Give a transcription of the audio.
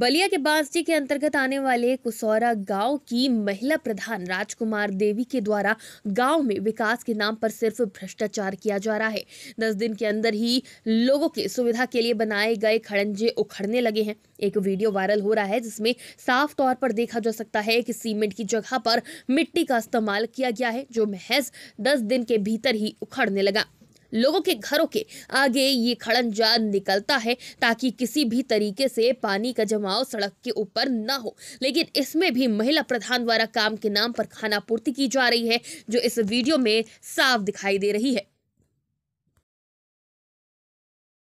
बलिया के बांसजी के अंतर्गत आने वाले कुसौरा गांव की महिला प्रधान राजकुमार देवी के द्वारा गांव में विकास के नाम पर सिर्फ भ्रष्टाचार किया जा रहा है दस दिन के अंदर ही लोगों की सुविधा के लिए बनाए गए खड़ंजे उखड़ने लगे हैं एक वीडियो वायरल हो रहा है जिसमें साफ तौर पर देखा जा सकता है कि सीमेंट की जगह पर मिट्टी का इस्तेमाल किया गया है जो महज दस दिन के भीतर ही उखड़ने लगा लोगों के घरों के आगे ये खड़न जान निकलता है ताकि किसी भी तरीके से पानी का जमाव सड़क के ऊपर न हो लेकिन इसमें भी महिला प्रधान द्वारा काम के नाम पर खाना पूर्ति की जा रही है जो इस वीडियो में साफ दिखाई दे रही है